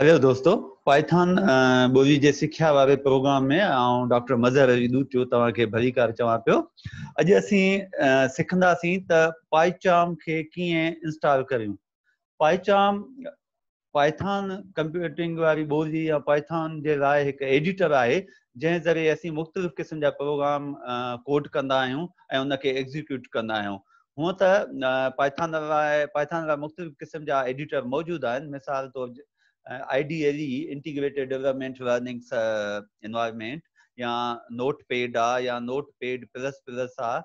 hello दोस्तो पाइथान ॿोलीअ जे सिखिया वारे प्रोग्राम में ऐं डॉक्टर मज़र अली मज़हर तव्हांखे भरीकार चवां पियो अॼु असीं सिखंदासीं त पाइचाम खे कीअं इंस्टॉल करियूं पाइचाम पाइथान कंप्यूटिंग वारी ॿोली या पाइथान जे लाइ हिकु एडिटर आहे जंहिं ज़रिए असीं मुख़्तलिफ़ क़िस्म जा प्रोग्राम कोड कंदा आहियूं ऐं उनखे एग्ज़ीक्यूट कंदा आहियूं हूअं त पाइथान लाइ पाइथान लाइ मुख़्तलिफ़ क़िस्म जा एडिटर मौजूदु आहिनि मिसाल तौर ideally integrated development learning environment या नोट पेड आहे या नोट पेड प्लस प्लस आहे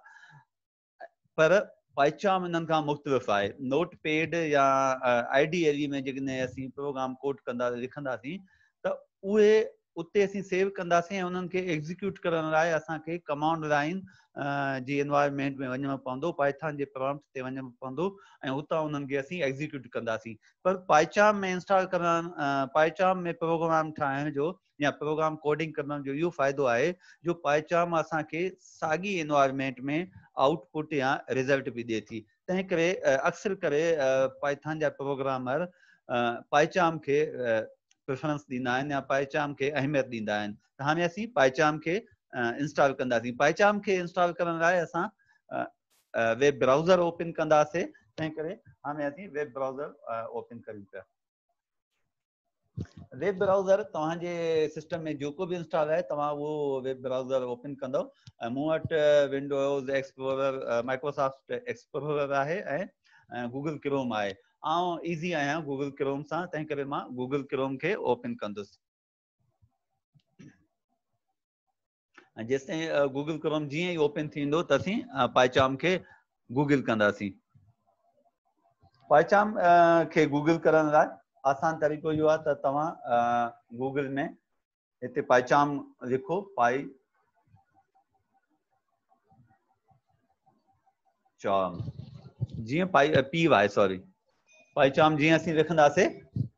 पर पाइचाम इन खां मुख़्तलिफ़ आहे नोट पेड या आइडियली में जेकॾहिं असीं प्रोग्राम कोड कंदा लिखंदासीं त उहे उते असीं सेव कंदासीं ऐं उन्हनि खे एग्ज़ीक्यूट करण लाइ असांखे कमांड लाइन जी एनवायरमेंट में वञिणो पवंदो पाइथान जे प्रॉम्प्ट ते वञिणो पवंदो ऐं उतां उन्हनि खे असीं एग्ज़ीक्यूट कंदासीं पर पाइचाम में इंस्टॉल करण पाइचाम में प्रोग्राम ठाहिण जो या प्रोग्राम कोडिंग करण जो इहो फ़ाइदो आहे जो पाइचाम असांखे साॻी एनवायरमेंट में आउटपुट या रिज़ल्ट बि ॾिए थी तंहिं करे अक्सर करे पाइथान जा प्रोग्रामर पाइचाम खे प्रेफरेंस ॾींदा आहिनि या पाइचाम खे अहमियत ॾींदा आहिनि त हाणे असीं पाइचाम खे इंस्टॉल कंदासीं पाइचाम खे इंस्टॉल करण लाइ असां वेब ब्राउज़र ओपन कंदासीं तंहिं करे हाणे असीं वेब ब्राउज़र ओपन कयूं पिया वेब ब्राउज़र तव्हांजे सिस्टम में जेको बि इंस्टॉल आहे तव्हां उहो वेब ब्राउज़र ओपन कंदव मूं वटि विंडोज़ एक्सप्लोरर माइक्रोसॉफ्ट एक्सप्लोरर आहे ऐं गूगल क्रोम आहे ऐं इज़ी आहियां गूगल क्रोम सां तंहिं करे मां गूगल क्रोम खे ओपन कंदुसि जेसि ताईं गूगल क्रोम जीअं ई ओपन थींदो त असीं पाइचाम खे गूगल कंदासीं पाइचाम खे गूगल करण लाइ आसान तरीक़ो इहो आहे त तव्हां गूगल में हिते पाइचाम लिखो पाई चाम जीअं पाई पी वाए सॉरी पाईचाम जीअं असीं लिखंदासीं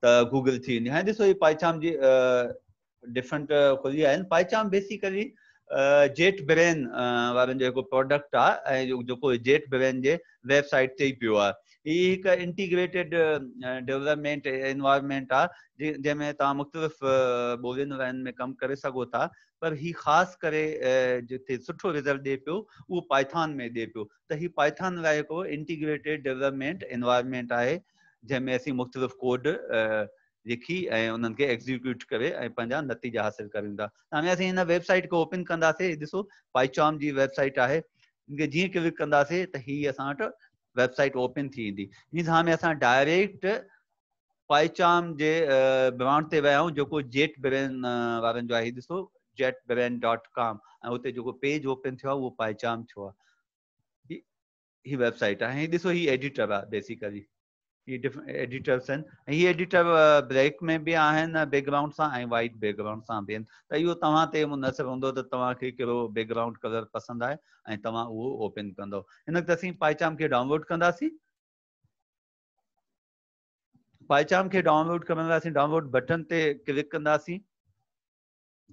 तो गूगल थी वेंदी हाणे ॾिसो ये पाइचाम जी डिफरेंट खुली आहिनि पाइचाम बेसिकली जेट ब्रेन वारनि जो हिकु प्रोडक्ट आहे ऐं जेको जेट ब्रेन जे वेबसाइट से ही पियो आ ये एक इंटीग्रेटेड डेवलपमेंट एनवायरमेंट आहे जंहिंमें तव्हां मुख़्तलिफ़ ॿोलियुनि वारनि में कम करे सको था पर ही खास करे जिथे सुठो रिज़ल्ट दे पियो वो पाइथान में दे पियो त हीउ पाइथान लाइ इंटीग्रेटेड डेवलपमेंट एनवायरमेंट है जैमें असीं मुख़्तलिफ़ कोड लिखी ऐं उन्हनि एग्ज़ीक्यूट करे ऐं नतीजा हासिल कयूं था हाणे असीं वेबसाइट को ओपन कहो पाइचॉम की वेबसाइट है जी क्लिक कहे तो हि अस वेबसाइट ओपन थी ईंदी मीन्स हाणे असां डायरेक्ट पाइचॉम के ब्रांड से वह जो जेट ब्रेन वालों जो आहे ॾिसो जेट ब्रेन डॉट कॉम उत पेज ओपन थो पाइचॉम थो हि वेबसाइट है हीअ ॾिसो हीअ एडिटर आ बेसिकली डिफरेंट एडिटर्स एडिटर हीअ एडिटर ब्लैक में बि आहिनि बैकग्राउंड सां ऐं वाइट बेकग्राउंड सां बि आहिनि त इहो तव्हां ते मुनसरु हूंदो त तव्हांखे कहिड़ो बैकग्राउंड कलर पसंदि आहे ऐं तव्हां उहो ओपन कंदव हिन वक़्तु असीं पाइचाम खे डाउनलोड कंदासीं पाइचाम खे डाउनलोड करण लाइ बटन ते क्लिक कंदासीं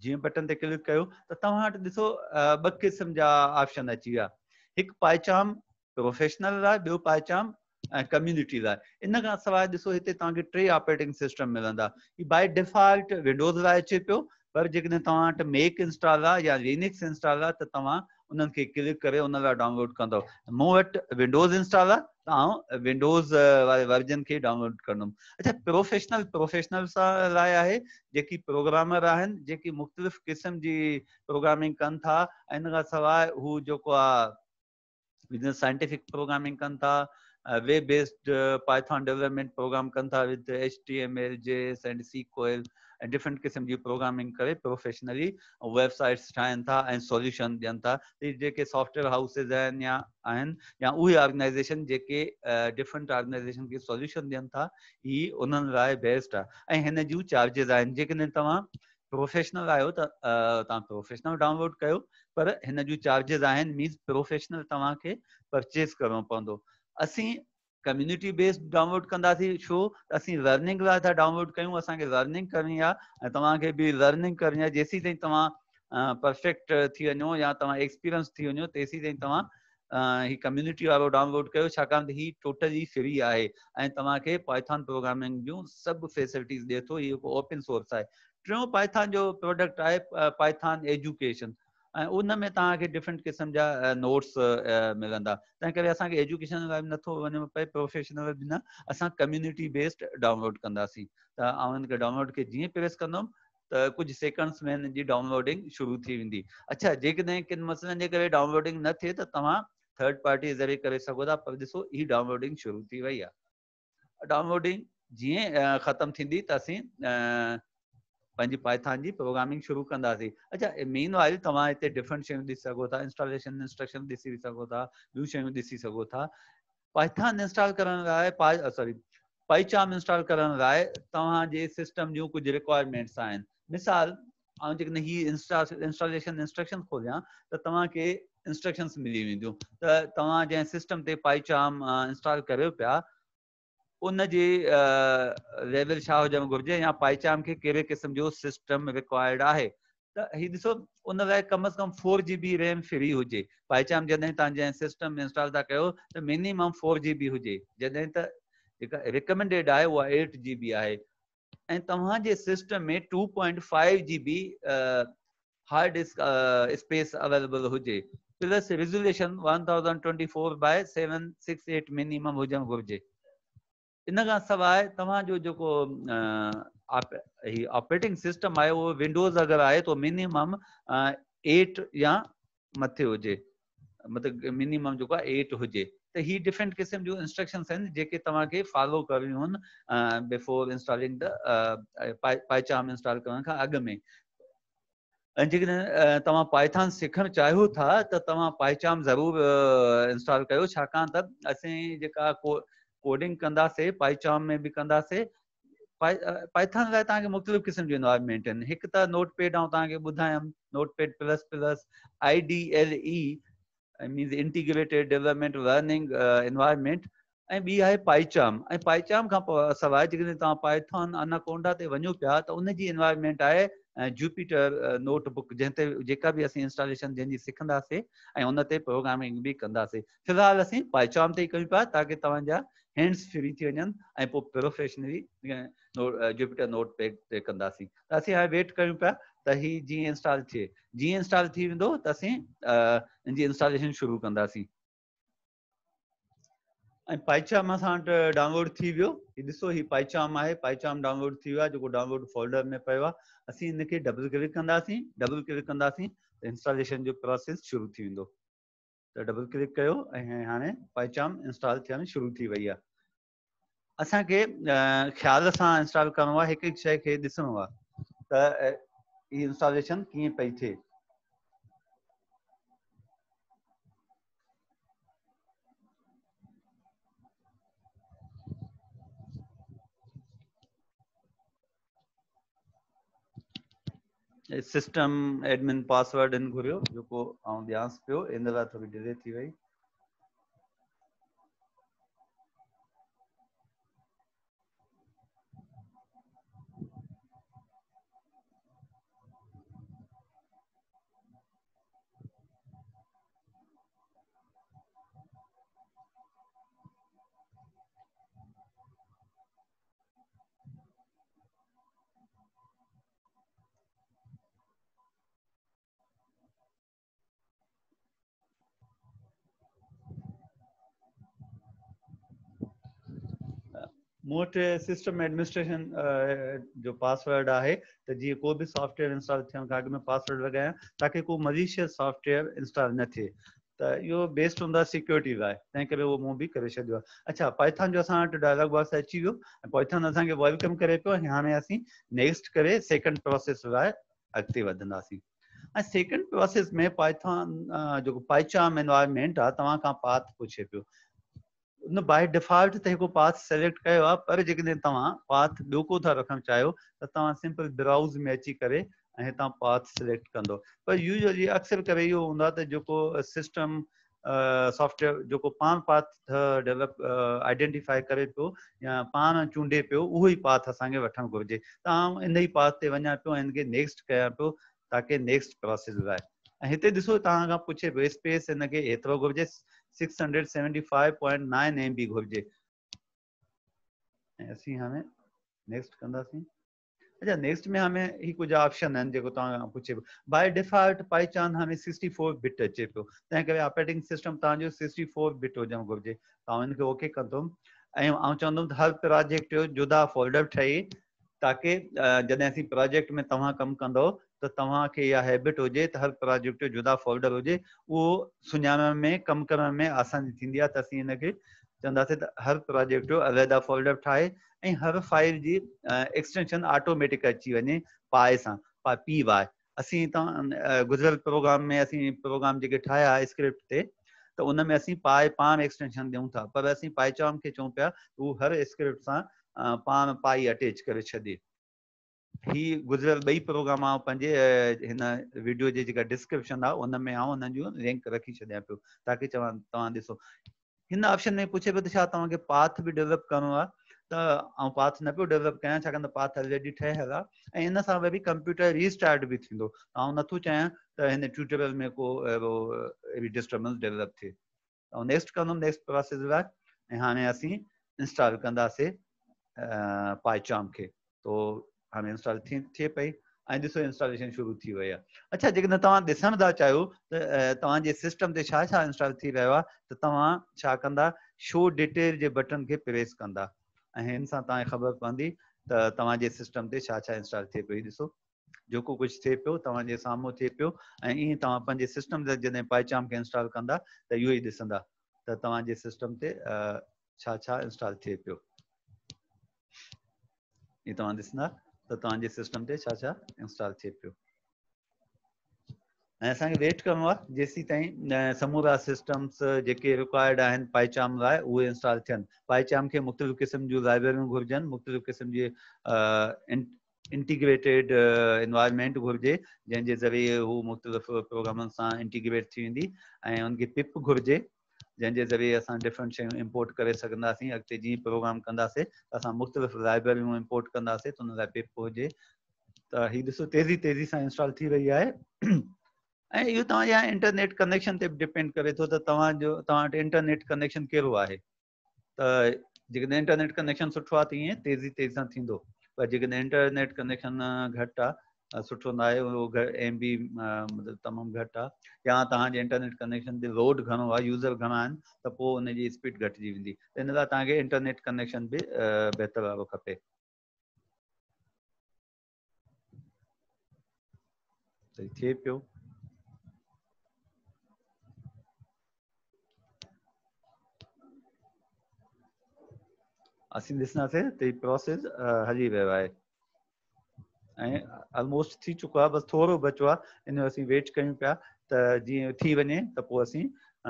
जीअं बटन ते क्लिक कयो त तव्हां वटि ॾिसो ॿ क़िस्म जा ऑप्शन अची विया हिकु पाइचाम प्रोफेशनल पाइचाम ऐं कम्यूनिटी लाइ इन खां सवाइ ॾिसो हिते तव्हांखे टे ऑपरेटिंग सिस्टम मिलंदा हीउ बाए डिफॉल्ट विंडोज़ लाइ अचे पियो पर जेकॾहिं तव्हां वटि मेक इंस्टॉल आहे या लीनेक्स इंस्टॉल आहे त तव्हां उन्हनि खे क्लिक करे उन लाइ डाउनलोड कंदव मूं वटि विंडोज़ इंस्टॉल आहे त विंडोज़ वारे वर्जन खे डाउनलोड कंदुमि अच्छा प्रोफेशनल प्रोफेशनल सां लाइ आहे जेकी प्रोग्रामर आहिनि जेकी मुख़्तलिफ़ क़िस्म जी प्रोग्रामिंग कनि था ऐं इन खां सवाइ हू जेको आहे साइंटिफिक प्रोग्रामिंग कनि था a web-based uh, Python development program kan tha with HTML, JS and SQL and uh, different kism ji programming kare professionally websites ठाहिनि था ऐं सॉल्यूशन ॾियनि था ही जेके सॉफ्टवेयर हाउसेज आहिनि या आहिनि या उहे ऑर्गेनाइज़ेशन जेके डिफरेंट ऑर्गेनाइज़ेशन खे सॉल्यूशन ॾियनि था ही उन्हनि लाइ बेस्ट आहे ऐं हिन जूं चार्जिस आहिनि जेकॾहिं तव्हां प्रोफेशनल आहियो त तव्हां प्रोफेशनल डाउनलोड कयो पर हिन जूं चार्जिस आहिनि मीन्स प्रोफेशनल तव्हांखे परचेस करिणो पवंदो असीं कम्यूनिटी बेस्ड डाउनलोड कंदासीं छो त असीं लर्निंग लाइ था डाउनलोड कयूं असांखे लर्निंग करणी आहे ऐं तव्हांखे बि लर्निंग करणी आहे जेसी ताईं तव्हां परफेक्ट थी वञो या तव्हां एक्सपीरियंस थी वञो तेसी ताईं तव्हां हीअ कम्यूनिटी वारो डाउनलोड कयो छाकाणि त हीअ टोटली फ्री आहे ऐं तव्हांखे पाइथान प्रोग्रामिंग जूं सभु फैसिलिटीज़ ॾिए थो इहो हिकु ओपन सोर्स आहे टियों पाइथान जो प्रोडक्ट आहे पाइथान एजुकेशन ऐं उन में तव्हांखे डिफरेंट क़िस्म जा नोट्स मिलंदा तंहिं करे असांखे एजुकेशन लाइ बि नथो वञिणो पए प्रोफेशनल बि न असां कम्यूनिटी बेस्ड डाउनलोड कंदासीं त मां हुननि खे डाउनलोड खे जीअं प्रेस कंदुमि त कुझु सैकेंड्स में हिननि जी डाउनलोडिंग शुरू थी वेंदी अच्छा जेकॾहिं किन मसलनि जे करे डाउनलोडिंग न थिए त तव्हां थर्ड पार्टी ज़रिए करे सघो था पर ॾिसो हीअ डाउनलोडिंग शुरू थी वई आहे डाउनलोडिंग जीअं ख़तमु थींदी त असीं पंहिंजी पाइथान जी प्रोग्रामिंग शुरू कंदासीं अच्छा मेन वाल तव्हां हिते डिफरेंट शयूं ॾिसी सघो था इंस्टॉलेशन इंस्ट्रक्शन ॾिसी सघो था ॿियूं शयूं ॾिसी सघो था पाइथान इंस्टॉल करण लाइ पा सॉरी पाइचाम इंस्टॉल करण लाइ तव्हांजे सिस्टम जूं कुझु रिक्वायरमेंट्स आहिनि मिसाल आऊं जेकॾहिं हीअ इंस्टॉलेशन इंस्ट्रक्शन खोलियां त तव्हांखे इंस्ट्रक्शन्स मिली वेंदियूं त तव्हां जंहिं सिस्टम ते पाइचाम इंस्टॉल करियो पिया उन जी लेवल छा हुजणु घुरिजे या पाइचाम खे कहिड़े क़िस्म जो सिस्टम रिक्वायर्ड आहे त हीउ ॾिसो उन लाइ कम अज़ कम four G B RAM free हुजे पाइचाम जॾहिं तव्हां जंहिं सिस्टम इंस्टॉल था कयो त मिनिमम फोर जी बी हुजे जॾहिं त रिकमेंडेड आहे उहा एट जी बी आहे ऐं तव्हांजे सिस्टम में two point five G B hard disk space available हुजे plus one twenty four by seven six eight minimum हुजणु घुरिजे इन खां सवाइ तव्हांजो जेको ऑपरेटिंग सिस्टम आहे उहो विंडोज़ अगरि आहे त मिनिमम एट या मथे हुजे मतिलबु मिनिमम जेको आहे एट हुजे त ही डिफरेंट क़िस्म जूं इंस्ट्रक्शन्स आहिनि जेके तव्हांखे फॉलो करणियूं आहिनि before installing the PyCharm install करण खां अॻु में ऐं जेकॾहिं तव्हां पाइथान सिखणु चाहियो था त तव्हां पाइचाम ज़रूरु इंस्टॉल कयो छाकाणि त जेका को कोडिंग कंदासीं पाइचॉम में भी कंदासीं पाइथन लाइ तव्हांखे मुख़्तलिफ़ क़िस्म जो इन्वायरमेंट आहिनि हिकु त नोट पेड आउं तव्हांखे ॿुधायमि notepad plus plus I D L E means integrated development learning environment ऐं ॿी आहे पाईचाम ऐं पाईचाम खां पोइ सवाइ जेकॾहिं तव्हां पाइथन अनाकोंडा ते वञो पिया त उनजी इन्वायरमेंट आहे जुपिटर नोटबुक जंहिं ते जेका बि असीं इंस्टॉलेशन जंहिंजी सिखंदासीं ऐं उन ते प्रोग्रामिंग बि कंदासीं फ़िलहालु असीं पाइचॉम ते ई कयूं पिया ताकी तव्हांजा हैंड्स फ्री थी वञनि ऐं पोइ प्रोफेशनरी जुपिटर नोट पैक ते कंदासीं त असीं हाणे वेट कयूं पिया त हीअ जीअं इंस्टॉल थिए जीअं इंस्टॉल थी वेंदो त असीं इंस्टॉलेशन शुरू कंदासीं ऐं पाइचाम असां वटि डाउनलोड थी वियो हीउ ॾिसो ही पाइचाम आहे पाइचाम डाउनलोड थी वियो आहे जेको डाउनलोड फोल्डर में पियो आहे असीं हिनखे डबल क्लिक कंदासीं डबल क्लिक कंदासीं त इंस्टॉलेशन जो प्रोसेस शुरू थी वेंदो त डबल क्लिक कयो ऐं हाणे पाइचाम इंस्टॉल थियण शुरू थी वई आहे असा के ख़्याल से इंस्टॉल करो आहे एक हिकु शइ खे ॾिसणो आहे त ई इंस्टॉलेशन की पई थे सिस्टम एडमिन पासवर्ड इन घुरियो जो जेको आउं से पियो इन लाइ थोड़ी डिले थी भाई मोट सिस्टम एडमिनिस्ट्रेशन जो पासवर्ड आहे त जीअं को बि सॉफ्टवेयर इंस्टॉल थियण खां अॻु में पासवर्ड लॻायां ताकी को मज़ीशियस सॉफ्टवेयर इंस्टॉल न थिए त इहो बेस्ड हूंदो आहे सिक्योरिटी लाइ तंहिं करे उहो मूं बि करे छॾियो आहे अच्छा पाइथान जो असां वटि डायलॉग बॉक्स अची वियो ऐं पाइथान असांखे वेलकम करे पियो ऐं हाणे असीं नेक्स्ट करे सेकंड प्रोसेस लाइ अॻिते वधंदासीं ऐं सेकंड प्रोसेस में पाइथान जेको पाइचाम एनवायरमेंट आहे तव्हां खां पाथ पुछे पियो उन बाए डिफॉल्ट को पाथ सिलेक्ट कयो आहे पर जेकॾहिं तव्हां पाथ ॿियो को था रखणु चाहियो त तव्हां सिंपल ब्राउज़ में अची करे ऐं हितां पाथ सिलेक्ट कंदो पर यूजली अक्सर करे इहो हूंदो त जेको सिस्टम सॉफ्टवेयर जेको पान पाथ डेवलप आइडेंटिफाई करे पियो या पान चूंडे पियो उहो पाथ असांखे वठणु घुरिजे त इन ई पाथ ते वञा पियो ऐं हिनखे नेक्स्ट कयां पियो ताकी नेक्स्ट प्रोसेस लाइ ऐं हिते ॾिसो तव्हां पुछे पियो स्पेस हिनखे एतिरो घुरिजे 675.9 एमबी घुर्जे ऐसी हमें नेक्स्ट कंदासीं अच्छा नेक्स्ट में हमें ही कुछ ऑप्शन आहिनि जेको तव्हां पुछे डिफॉल्ट पाईचान हमें 64 बिट अचे पियो ऑपरेटिंग सिस्टम तव्हांजो 64 बिट हुजणु घुरिजे तव्हां हिनखे ओके कंदुमि ऐं हर प्रोजेक्ट जुदा फोल्डर ठही ताकि जैसे प्रोजेक्ट में तव्हां कमु कंदो त तव्हांखे इहा हैबिट हुजे त हर प्रोजेक्ट जो जुदा फोल्डर हुजे उहो सुञाणण में कमु करण में आसानी थींदी आहे त असीं हिन खे चवंदासीं त हर प्रोजेक्ट जो अलहदा फोल्डर ठाहे ऐं हर फाइल जी एक्सटेंशन ऑटोमेटिक अची वञे पाए सां पा पी वाए असीं हितां गुज़रियल प्रोग्राम में असीं प्रोग्राम जेके ठाहिया स्क्रिप्ट ते त उन में असीं पाए पाण एक्सटेंशन ॾियूं था पर असीं पाए चाम खे चऊं पिया उहा हर स्क्रिप्ट सां पाण पाई अटैच करे छॾे ही गुज़िरियल ॿई प्रोग्राम आहे पंहिंजे हिन वीडियो जी जेका डिस्क्रिप्शन आहे उन में आउं हुननि जूं लिंक रखी छॾियां पियो ताकी चवां तव्हां ॾिसो हिन ऑप्शन में पुछे पियो त छा तव्हांखे पाथ बि डेवलप करिणो आहे त ऐं पाथ न पियो डेवलप कयां छाकाणि त पाथ ऑलरेडी ठहियलु आहे ऐं हिन सां वरी कंप्यूटर रीस्टार्ट बि थींदो आउं नथो चाहियां त हिन ट्यूटोरियल में को अहिड़ो डिस्टर्बेंस डेवलप थिए ऐं नेक्स्ट कंदुमि नेक्स्ट प्रोसेस आहे ऐं हाणे असीं इंस्टॉल कंदासीं पाइचाम खे हाणे इंस्टॉल थी थिए पई ऐं ॾिसो इंस्टॉलेशन शुरू थी वई आहे अच्छा जेकॾहिं तव्हां ॾिसण था चाहियो त तव्हांजे सिस्टम ते छा छा इंस्टॉल थी रहियो आहे त तव्हां छा कंदा शो डिटेल जे बटन खे प्रेस कंदा ऐं हिन सां तव्हांखे ख़बर पवंदी त तव्हांजे सिस्टम ते छा छा इंस्टॉल थिए पई ॾिसो जेको कुझु थिए पियो तव्हांजे साम्हूं थिए पियो ऐं ईअं तव्हां पंहिंजे सिस्टम ते जॾहिं पाइचाम खे इंस्टॉल कंदा त इहो ई ॾिसंदा त तव्हांजे सिस्टम ते छा छा इंस्टॉल थिए पियो इहो तव्हां ॾिसंदा त तव्हांजे सिस्टम ते छा छा इंस्टॉल थिए पियो ऐं असांखे समूरा जेके रिक्वायर्ड आहिनि पाइचाम लाइ उहे पाइचाम खे मुख़्तलिफ़ इंटीग्रेटेड इनवायरमेंट घुरिजे जंहिं ज़रिए हू इंटीग्रेट थी वेंदी ऐं हुनखे पिप घुरिजे जैसे ज़रिए अस डिफरेंट शयूं इम्पोर्ट करे सघंदासीं अॻिते जीअं प्रोग्राम कंदासीं अस मुख़्तलिफ़ लाइब्रेरियूं इम्पोर्ट कहे तो हुन पेपर हो तो त हीअ तेज़ी तेज़ी से इंस्टॉल थी रही है यो इहो इंटरनेट कनेक्शन से डिपेंड करे तो इंटरनेट कनेक्शन कहिड़ो है तो जेकॾहिं इंटरनेट कनेक्शन सुठो आहे तेज़ी तेज़ी से पर जेकॾहिं इंटरनेट कनेक्शन घट आहे सुठो न आहे उहो एम बी मतिलबु तमामु घटि आहे या तव्हांजे इंटरनेट कनेक्शन ते रोड घणो आहे यूज़र घणा आहिनि त पोइ हुनजी स्पीड घटिजी वेंदी त हिन लाइ तव्हांखे इंटरनेट कनेक्शन बि बहितर वारो खपे थिए पियो असीं ॾिसंदासीं त प्रोसेस हली वियो आहे ऑलमोस्ट थी चुको बस बसि बचो इन जो वेट क्यों पिया त जीअं थी वञे त पोइ असीं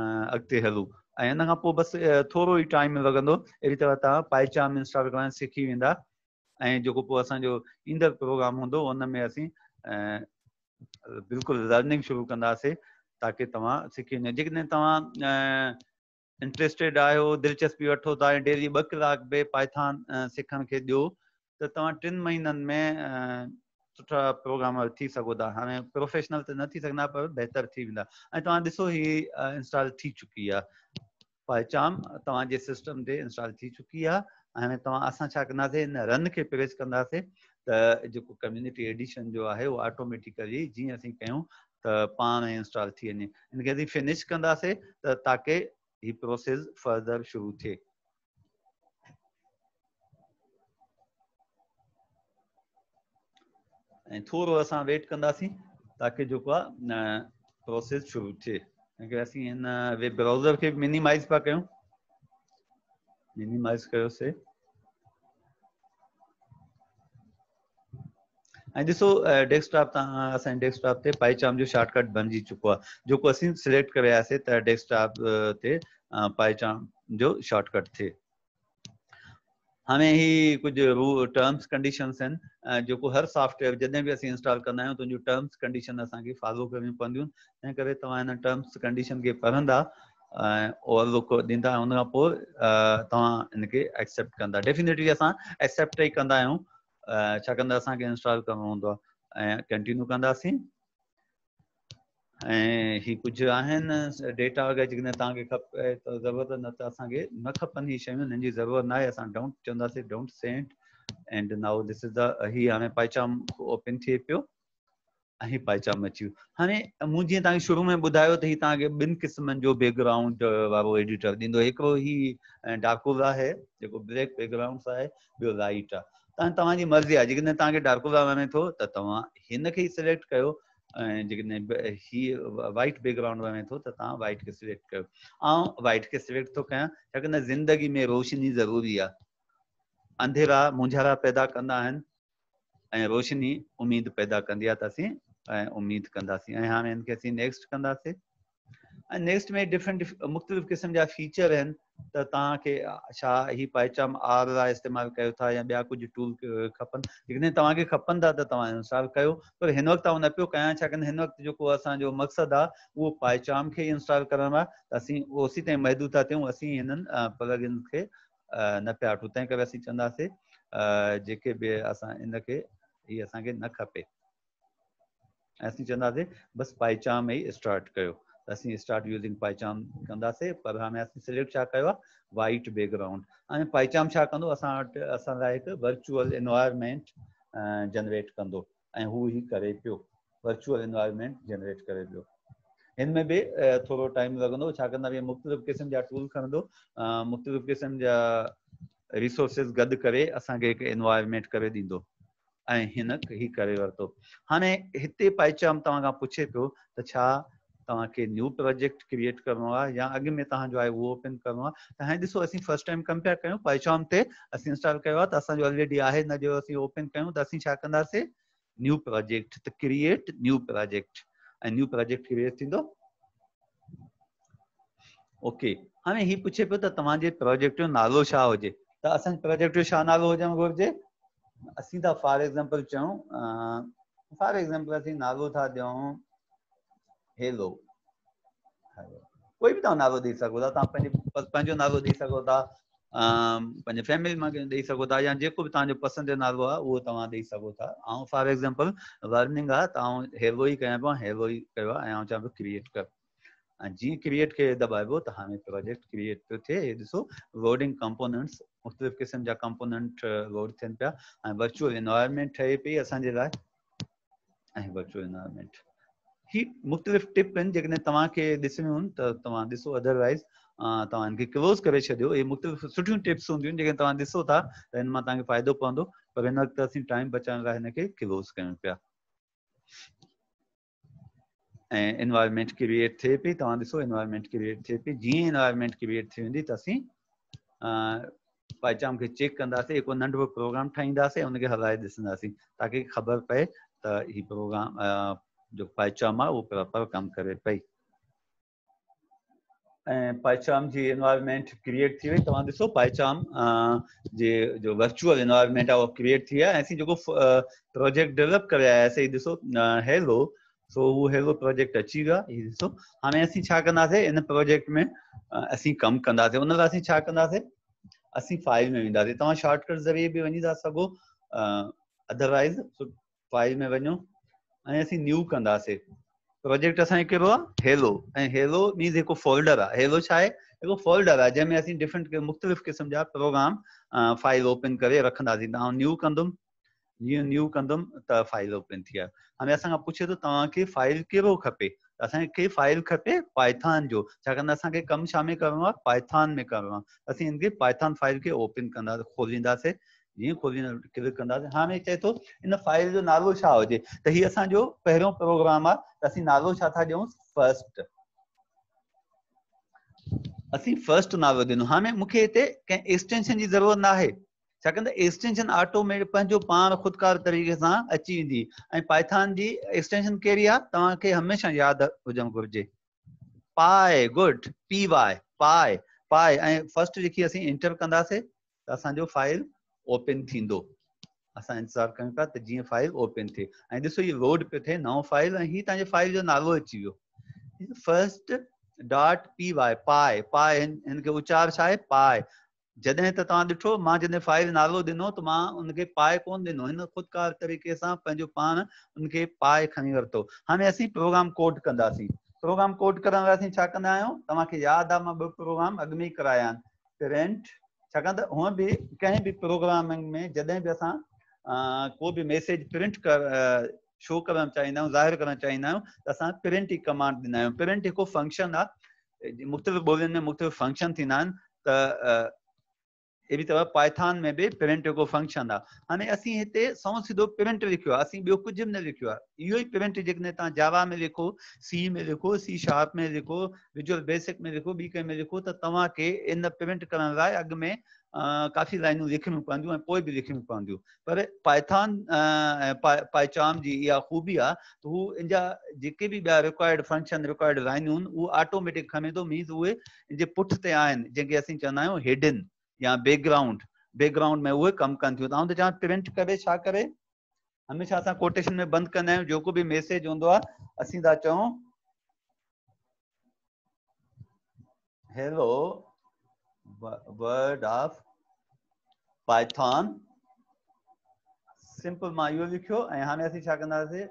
अॻिते हलूं ऐं हिन खां टाइम लगन अड़ी तरह तव्हां पाइचाम इंस्टॉल करणु सिखी वेंदा ऐं जेको पोइ प्रोग्राम हों उन में असीं बिल्कुलु लर्निंग शुरू कंदासीं ताकि तव्हां सिखी वञो जेकॾहिं तव्हां इंट्रस्टेड आ दिलचस्पी वो डेली ब कलाक भी पाइथान सीखने के ॾियो त तो तव्हां टिनि महीननि में सुठा प्रोग्राम थी सघो था हाणे प्रोफेशनल त न थी सघंदा पर बहितर थी वेंदा ऐं तव्हां ॾिसो हीअ इंस्टॉल थी चुकी आहे पायचाम तव्हांजे सिस्टम ते इंस्टॉल थी चुकी आहे हाणे तव्हां असां छा कंदासीं हिन रन खे प्रेस कंदासीं त जेको कम्युनिटी एडिशन जो आहे उहो ऑटोमेटिकली जीअं असीं कयूं त पाण इंस्टॉल थी वञे हिनखे असीं फिनिश कंदासीं त ताकी हीअ प्रोसेस फर्दर शुरू थिए ऐं थोरो असां वेट कंदासीं ताकी जेको आहे प्रोसेस शुरू थिए अं, अं, हाँ, असीं हिन वेब ब्राउज़र खे मिनिमाइज़ पिया कयूं मिनिमाइज़ कयोसीं ऐं ॾिसो डेस्कटॉप तव्हां असांजे डेस्कटॉप ते पाईचाम जो शॉर्टकट बणिजी चुको आहे जेको असीं सिलेक्ट त डेस्कटॉप ते पाईचाम जो शॉर्टकट थिए हमें ही कुछ टर्म्स कंडीशन आहिनि जेको हर सॉफ्टवेयर जॾहिं बि असीं इंस्टॉल कंदा आहियूं त जूं टर्म्स कंडीशन असांखे फॉलो करणियूं पवंदियूं तंहिं करे तव्हां हिन टर्म्स कंडीशन खे पढ़ंदा ऐं ओवरलुक ॾींदा हुन खां पोइ तव्हां हिनखे एक्सेप्ट कंदा डेफिनेटली असां एक्सेप्ट ई कंदा आहियूं छाकाणि त असांखे इंस्टॉल करिणो हूंदो आहे ऐं कंटिन्यू कंदासीं ऐं ही डेटा वग़ैरह जेकॾहिं तक खपे तो जरूरत न तो असांखे न खपनि हीअ शयूं हिननि ज़रूरत ना अस डोंट चवे don't sent and now this is the ही हाणे पाइचाम ओपन थे पो ऐं पाइचाम अची हाँ हाणे मूं जीअं शुरू में बुधा तो हम तक बिन किस्म जो बैकग्राउंड वो एडिटर ॾींदो हिकिड़ो ही डाकुरा है जो ब्लैक बैकग्राउंड है बो लाइट आ तव्हां मर्ज़ी आ जेकॾहिं तक डाकोरा वे तो तुम इनके हिन सिलेक्ट कर वाइट बैकग्राउंड में तो वाइट के सिलेक्ट कर वाइट के सिलेक्ट तो कयां छाकाणि ज़िंदगी में रोशनी ज़रूरी आहे अंधेरा मुंझारा पैदा कंदा रोशनी उम्मीद पैदा कंदी आहे उम्मीद असीं नेक्स्ट नेक्स्ट में डिफरेंट मुख़्तलिफ़ क़िस्म जा फीचर आहिनि त तव्हांखे छा ही पाइचाम आर जा इस्तेमालु कयो था या ॿिया कुझु टूल खपनि जेकॾहिं तव्हांखे खपनि था त तव्हां इंस्टॉल कयो पर हिन वक़्तु आउं न पियो कयां छाकाणि हिन वक़्तु जेको असांजो मक़सदु आहे उहो पाइचाम खे इंस्टॉल करणु आहे त असीं ओसी ताईं महदूद था थियूं असीं हिननि प्लगइन खे न पिया वठूं तंहिं करे असीं चवंदासीं जेके बि असां इनखे हीअ असांखे न खपे ऐं असीं चवंदासीं बसि पाइचाम ई स्टार्ट कयो असीं स्टार्ट यूज़िंग पाइचाम कंदासीं पर हाणे असीं सिलेक्ट छा कयो आहे वाइट बैकग्राउंड ऐं पाइचाम छा कंदो असां वटि असां लाइ हिकु वर्चुअल एनवायरमेंट जनरेट कंदो ऐं हू ई करे पियो वर्चुअल एनवायरमेंट जनरेट करे पियो हिन में बि थोरो टाइम लॻंदो छा कंदा भई मुख़्तलिफ़ क़िस्म जा टूल खणंदो मुख़्तलिफ़ क़िस्म जा रिसोर्सिस गॾु करे असांखे हिकु एनवायरमेंट करे ॾींदो ऐं हिन ई करे वरितो हाणे हिते पाइचाम तव्हां खां पुछे पियो त छा तव्हां न्यू प्रोजेक्ट क्रिएट करिणो आहे या अॻु में तव्हां आहे उहो ओपन करिणो आहे त हाणे ॾिसो असीं फर्स्ट टाइम कंपेयर कयूं पाइशॉम ते असीं इंस्टॉल कयो आहे त असांजो ऑलरेडी आहे न जो असीं ओपन कयूं त असीं छा कंदासीं न्यू प्रोजेक्ट त क्रिएट न्यू प्रोजेक्ट ऐं न्यू प्रोजेक्ट क्रिएट थींदो ओके हाणे हीउ पुछे पियो त तव्हांजे प्रोजेक्ट जो नालो छा हुजे त असांजे प्रोजेक्ट जो छा नालो हुजणु घुरिजे असीं फॉर एग्ज़ाम्पल चऊं फॉर एग्ज़ाम्पल असीं नालो था ॾियूं हेलो कोई भी तव्हां नालो ॾेई सघो था तव्हां पंहिंजे पंहिंजो नालो ॾेई सघो था पंहिंजे फैमिली मां ॾेई सघो था या जेको बि तव्हांजो पसंदि जो नालो आहे उहो तव्हां ॾेई सघो था ऐं फॉर एग्ज़ाम्पल वर्निंग आहे त आउं हेलो ई कयां पियो हेलो ई कयो आहे ऐं आउं चवां पियो क्रिएट कर ऐं जीअं क्रिएट खे दॿाइबो त हाणे प्रोजेक्ट क्रिएट पियो थिए हे ॾिसो वर्डिंग कंपोनेंट्स मुख़्तलिफ़ क़िस्म जा कंपोनेंट वर्ड थियनि पिया ऐं वर्चुअल इन्वायरमेंट ठहे पई असांजे लाइ ऐं वर्चुअल he मुख़्तलिफ़ टिपनि जेकॾहिं तव्हांखे ॾिसणियूं आहिनि त तव्हां ॾिसो अदरवाइज तव्हां हिनखे क्लोज़ करे छॾियो इहे मुख़्तलिफ़ सुठियूं टिप्स हूंदियूं आहिनि जेके तव्हां ॾिसो था त हिन मां तव्हांखे फ़ाइदो पवंदो पर हिन वक़्तु असीं टाइम बचाइण लाइ हिनखे क्लोज़ कयूं पिया ऐं क्रिएट थिए पई तव्हां ॾिसो इन्वायरमेंट क्रिएट थिए पई जीअं इन्वायरमेंट क्रिएट थी वेंदी त असीं पाइचाम खे चेक कंदासीं हिकु नंढो प्रोग्राम ठाहींदासीं उनखे हलाए ॾिसंदासीं ताकी ख़बर पए त हीउ प्रोग्राम पाइचाम आहे पई ऐं एनवायरमेंट क्रिएट थी वई तव्हां ॾिसो पाइचाम हाणे असीं छा कंदासीं हिन प्रोजेक्ट में असीं कमु कंदासीं उन लाइ असीं छा कंदासीं असीं फाइल में वेंदासीं तव्हां शॉर्टकट ज़रिए बि वञी था सघो फाइल में वञो અમે અસી ન્યુ કંદાસે પ્રોજેક્ટ અસાઈ કરો હેલો હેલો ની દેકો ફોલ્ડર હેલો છાયે દેકો ફોલ્ડર આ જેમે અસી ડિફરન્ટ મુખતલફ કિસમ જા પ્રોગ્રામ ફાઈલ ઓપન કરે રખના દીધા ન્યુ કંદમ જી ન્યુ કંદમ ત ફાઈલ ઓપન થિયા અમે અસંગા પૂછે તો તાકે ફાઈલ કેરો ખપે અસાઈ કે ફાઈલ ખપે પાયથન જો છા કંદા અસંગા કમ શામે કરવા પાયથન મે કરવા અસી ઇનકે પાયથન ફાઈલ કે ઓપન કંદા ખોલ인다સે चए थो छा हुजे तोग्राम आहे मूंखे हिते एक्सटेंशन जी पंहिंजो पाण ख़ुदिकार तरीक़े सां अची वेंदी ऐं पाइथान जी एक्सटेंशन कहिड़ी आहे तव्हांखे हमेशह यादि हुजणु घुरिजे कंदासीं त असांजो ओपन थींदो असां इंतजार कयूं पिया त फाइल ओपन थे ऐं ॾिसो इहो रोड पियो थिए नओं फाइल ऐं हीअ फाइल जो नालो अची वो फर्स्ट डॉट पी वाए पाए पाए हिन उचार छा पाए जॾहिं तो तव्हां ॾिठो मां जॾहिं फाइल नालो ॾिनो तो मां उनखे पाए को दिनों हिन ख़ुदकार तरीक़े से पान पाण पाए खी वरितो हाँ अस प्रोग्राम कोड कंदासीं प्रोग्राम कोड कर याद आ प्रोग्राम अगमें कराया आहिनि छाकाणि त हूअं बि प्रोग्रामिंग में जैसे भी अस को भी मैसेज प्रिंट कर शो करणु चाहींदा आहियूं ज़ाहिर करणु चाहींदा आहियूं त असां प्रिंट ही कमांड दिना प्रिंट एक फंक्शन आ मुख़्तलिफ़ ॿोलियुनि में मुख़्तलिफ़ फंक्शन थींदा त एॾी तरह पाइथन में भी पेमेंट को फंक्शन आ हाणे असीं हिते सौ सिधो पेमेंट लिखो आहे असीं ॿियो कुझु बि न लिखियो आहे इहो ई पेमेंट जेकॾहिं तव्हां जावा में लिखो सी में लिखो सी शार्प में लिखो विजुअल बेसिक में लिखो बी कंहिं में लिखो त तव्हांखे इन पेमेंट करण लाइ अग में काफ़ी लाइन लिखणियूं पवंदियूं ऐं भी बि लिखणियूं पर पाइथान पाइचाम जी इहा ख़ूबी आ तो इनजा इन भी जेके रिक्वायर्ड फंक्शन रिक्वायर्ड लाइन आहिनि ऑटोमेटिक खणे तो मीन्स उहे जे पुठि ते आहिनि जंहिंखे असीं चवंदा आहियूं हेडन या बैकग्राउंड बैकग्राउंड में उहे कम कनि थियूं ऐं चवां प्रिवेंट करे छा करे हमेशह असां कोटेशन में बंदि कंदा आहियूं जेको बि मैसेज हूंदो तो आहे असीं था चऊं hello सिंपल मां इहो लिखियो ऐं हाणे असीं छा कंदासीं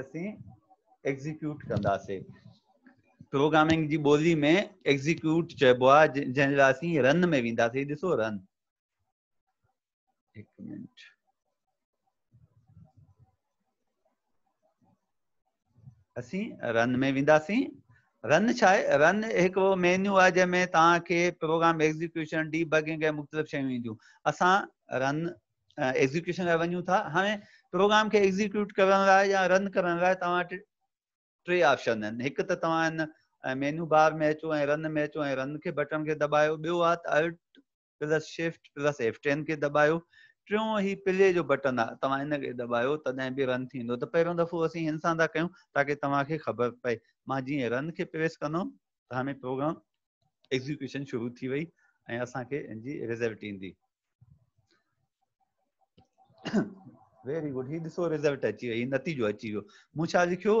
असीं एग्ज़ीक्यूट कंदासीं प्रोग्रामिंग जी ॿोली में एग्ज़ीक्यूट चइबो आहे जंहिंजे लाइ असीं रन में वेंदासीं ॾिसो रन हिकु मिंट असीं रन में वेंदासीं रन छा आहे रन हिकिड़ो मेन्यू आहे जंहिंमें तव्हांखे प्रोग्राम एग्ज़ीक्यूशन डी बग मुख़्तलिफ़ शयूं ईंदियूं असां रन एग्ज़ीक्यूशन लाइ वञूं था हाणे प्रोग्राम खे एग्ज़ीक्यूट करण लाइ या रन करण लाइ तव्हां वटि टे ऑप्शन आहिनि हिकु त तव्हां पहिरियों दफ़ो असीं हिन सां कयूं ताकी तव्हांखे ख़बर पए मां जीअं रन खे प्रेस कंदुमि हाणे प्रोग्राम एग्ज़ीक असांखे हिन जी रिज़ल्ट ईंदी वेरी गुड ही ॾिसो रिज़ल्ट अची वई नतीजो अची वियो मूं छा लिखियो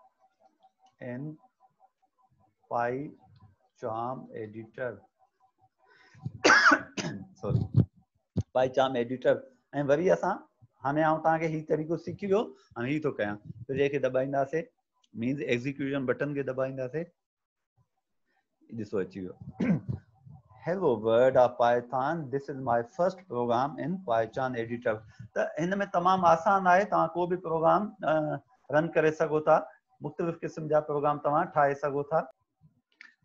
एन पाई चाम एडिटर सॉरी पाई चाम एडिटर ए वरी अस हाणे आउं तव्हांखे हीउ तरीक़ो सिखी वियो हाणे हीउ तो कयां त जंहिंखे दॿाईंदासीं मीन्स एग्ज़ीक्यूशन बटन खे दॿाईंदासीं दिसो अची वियो hello world of Python this is my first program in Python editor तो इनमें तमाम आसान है तव्हां को भी प्रोग्राम रन कर सघो था मुख़्तलिफ़ क़िस्म जा प्रोग्राम तव्हां ठाहे सघो था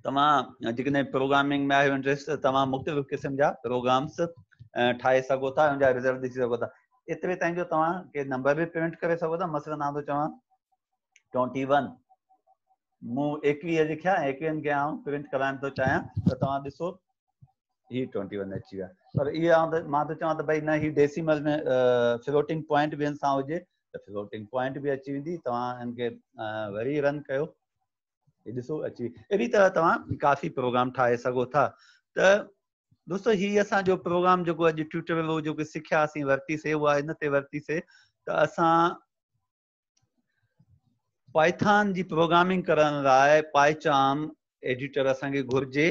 प्रोग्रामिंग में आयो इंट्रस्ट तुम मुख़्तलिफ़ क़िस्म जा प्रोग्राम्स ठाहे सघो उनका रिज़ल्ट दी सोता एतरे एतिरे ताईं जो तव्हां के नंबर बि पेमेंट करे मसलन आउं थो चवां ट्वेंटी वन मूं एकवीह लिखिया एकवीहनि खे आउं प्रिंट कराइण तो चाहें तो तुम ॾिसो ही ट्वेंटी वन अची वह पर यह आउं मां थो चवां त भई ही डेसीमल में फ्लोटिंग पॉइंट ॿियनि सां हुजे त फ्लोटिंग पॉइंट भी अची वी तव्हां वरी रन कयो हीअ अची अहिड़ी तरह तव्हां काफ़ी प्रोग्राम ठाहे सघो था त तो दोस्तो हीउ असांजो प्रोग्राम जो अज ट्यूटोरियल जेको सिखियासीं वरितीसीं उहा वह इन वरितीसीं त अस पाइथान की प्रोग्रामिंग करण लाइ पाइचाम एडिटर असांखे घुर्जे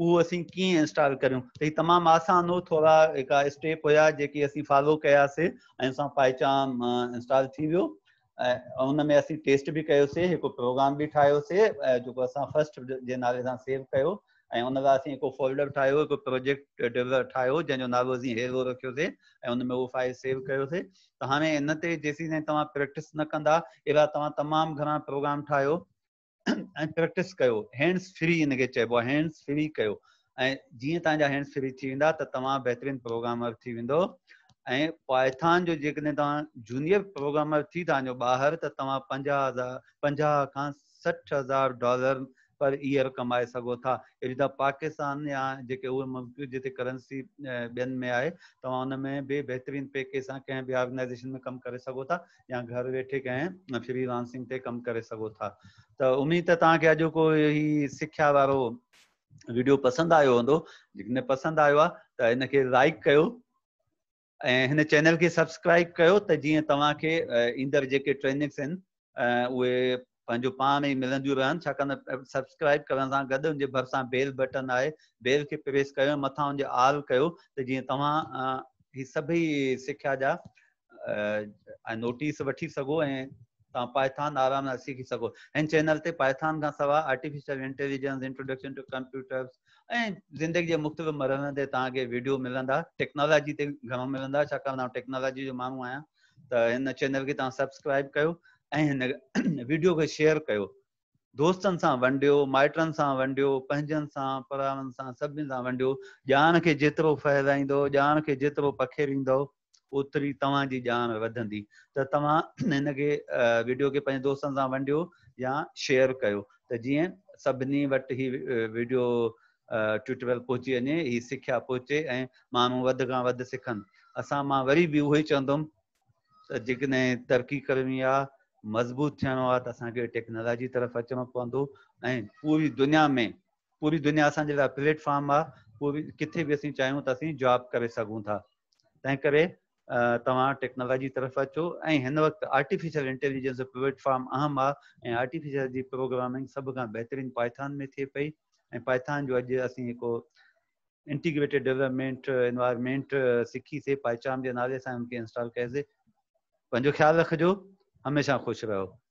उहो असीं कीअं इंस्टॉल करियूं त हीअ तमामु आसानु हो थोरा हिकु स्टेप हुया जेके असीं फॉलो कयासीं ऐं सां पहिचान इंस्टॉल थी वियो ऐं हुन में असीं टेस्ट बि कयोसीं हिकु प्रोग्राम बि ठाहियोसीं ऐं जेको असां फस्ट जे नाले सां सेव कयो ऐं उन लाइ असीं हिकु फोल्डर ठाहियो हिकु प्रोजेक्ट ड्रेवर ठाहियो जंहिंजो नालो असीं हेरो रखियोसीं ऐं हुन में उहो फाइल सेव कयोसीं त हाणे हिन ते जेसीं ताईं तव्हां प्रैक्टिस न कंदा अहिड़ा तव्हां तमामु प्रोग्राम ठाहियो ऐं प्रैक्टिस कयो हैंड्स फ्री हिन खे चइबो आहे हैंड्स फ्री कयो ऐं जीअं तव्हांजा हैंड्स फ्री थी वेंदा त तव्हां बहितरीन प्रोग्रामर थी वेंदो ऐं पॉइथान जो जेकॾहिं तव्हां जूनियर प्रोग्रामर थी तव्हांजो ॿाहिरि त तव्हां पंजाह हज़ार पंजाह खां सठि हज़ार डॉलर पर ईयर कमाए सघो था अहिड़ी तरह पाकिस्तान या जेके उहे मुल्क जिते करंसी ॿियनि में आहे तव्हां हुन में बि बहितरीन पैकेज सां कंहिं बि ऑर्गेनाइजेशन में कमु करे सघो था या घर वेठे कंहिं फ्री लांसिंग ते कमु करे सघो था त उमेद त तव्हांखे अॼोको ही सिख्या वारो वीडियो पसंदि आयो हूंदो जेकॾहिं पसंदि आयो आहे त हिनखे लाइक कयो ऐं हिन चैनल खे सब्सक्राइब कयो त जीअं तव्हांखे ईंदड़ जेके ट्रेनिंग्स आहिनि उहे અંજો પામે મિલન જો રહા સકન સબસ્ક્રાઇબ કરન સ ગદન જે ભરસા બેલ બટન આય બેવ કે પ્રેસ કયો મથા ઓન જ આલ કયો તે જી તમા હી સભી શીખયા જા નોટિસ વઠી સગો તા પાયથન આરામથી શીખી સગો એન ચેનલ તે પાયથન કા સવા artificial intelligence introduction to computers એન જિંદગી જે મખતબ મરહને તાકે વિડિયો મિલંદા ટેકનોલોજી તે ગમ મિલંદા સકન ટેકનોલોજી જો મામ આયા તો એન ચેનલ કે તા સબસ્ક્રાઇબ કયો ऐं वीडियो खे शेयर कयो दोस्तनि सां वंडियो माइटनि सां वंडियो पंहिंजनि सां परावनि सां सभिनी सां वंडियो ॼाण खे जेतिरो फहिलाईंदो ॼाण खे जेतिरो पखेरींदो ओतिरी तव्हांजी ॼाण वधंदी त तव्हां हिन खे वीडियो खे पंहिंजे दोस्तनि सां वंडियो या शेयर कयो त जीअं सभिनी वटि वीडियो ट्यूटोरियल पहुची वञे हीअ सिखिया पहुचे ऐं माण्हू वधि खां वधि सिखनि असां मां वरी बि उहो ई चवंदुमि त जेकॾहिं तरक़ी करणी आहे मज़बूत थियणो आहे त असांखे टेक्नोलॉजी तरफ़ अचिणो पवंदो ऐं पूरी दुनिया में पूरी दुनिया असांजे लाइ प्लेटफॉर्म आहे पूरी किथे बि असीं चाहियूं त असीं जॉब करे सघूं था तंहिं करे तव्हां टेक्नोलॉजी तरफ़ अचो ऐं हिन वक़्तु आर्टिफिशियल इंटेलिजेंस प्लेटफॉर्म अहम आहे ऐं आर्टिफिशियल जी प्रोग्रामिंग सभ खां बहितरीनु पाइथान में थिए पई ऐं पाइथान जो अॼु असीं हिकु इंटीग्रेटेड डेवलपमेंट इन्वायरमेंट सिखीसीं पाइचाम जे नाले सां हुनखे इंस्टॉल कयोसीं पंहिंजो ख़्यालु रखिजो हमेशा खुश रहो